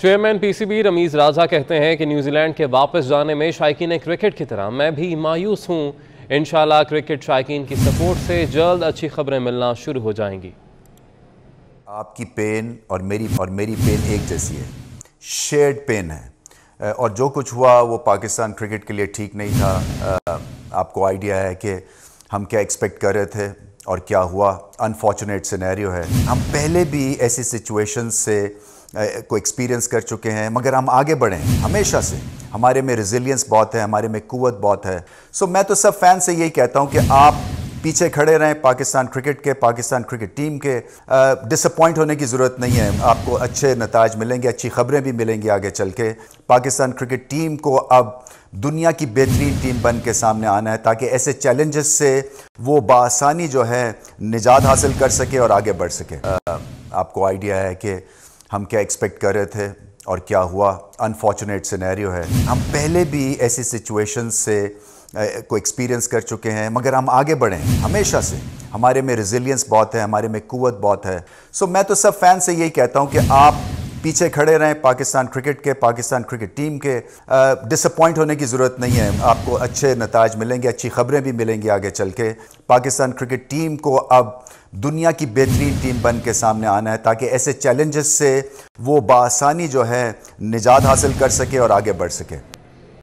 chairman PCB Ramiz राजा कहते हैं कि न्यूजीलैंड के वापस जाने में ने क्रिकेट की तरह मैं भी मायूस हूँ इन क्रिकेट शायकीन की सपोर्ट से जल्द अच्छी खबरें मिलना शुरू हो जाएंगी आपकी पेन और मेरी और मेरी पेन एक जैसी है शेड पेन है और जो कुछ हुआ वो पाकिस्तान क्रिकेट के लिए ठीक नहीं था आपको आइडिया है कि हम क्या एक्सपेक्ट कर रहे थे और क्या हुआ अनफॉर्चुनेट सिनेरियो है हम पहले भी ऐसी सिचुएशन से को एक्सपीरियंस कर चुके हैं मगर हम आगे बढ़ें हमेशा से हमारे में रिजिलियंस बहुत है हमारे में कुत बहुत है सो मैं तो सब फैन से यही कहता हूँ कि आप पीछे खड़े रहें पाकिस्तान क्रिकेट के पाकिस्तान क्रिकेट टीम के डिसअपॉइंट होने की ज़रूरत नहीं है आपको अच्छे नतज मिलेंगे अच्छी खबरें भी मिलेंगी आगे चल के पाकिस्तान क्रिकेट टीम को अब दुनिया की बेहतरीन टीम बन के सामने आना है ताकि ऐसे चैलेंजेस से वो बासानी जो है निजात हासिल कर सके और आगे बढ़ सके आपको आइडिया है कि हम क्या एक्सपेक्ट कर रहे थे और क्या हुआ अनफॉर्चुनेट सिनेरियो है हम पहले भी ऐसी सिचुएशन से को एक्सपीरियंस कर चुके हैं मगर हम आगे बढ़ें हमेशा से हमारे में रिजिलियंस बहुत है हमारे में कुत बहुत है सो so, मैं तो सब फैन से यही कहता हूँ कि आप पीछे खड़े रहें पाकिस्तान क्रिकेट के पाकिस्तान क्रिकेट टीम के डिसअपॉइंट होने की ज़रूरत नहीं है आपको अच्छे नतज मिलेंगे अच्छी खबरें भी मिलेंगी आगे चल के पाकिस्तान क्रिकेट टीम को अब दुनिया की बेहतरीन टीम बन के सामने आना है ताकि ऐसे चैलेंजेस से वो बासानी जो है निजात हासिल कर सके और आगे बढ़ सके